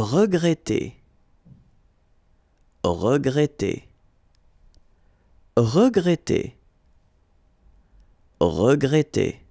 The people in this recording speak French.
regretter, regretter, regretter, regretter.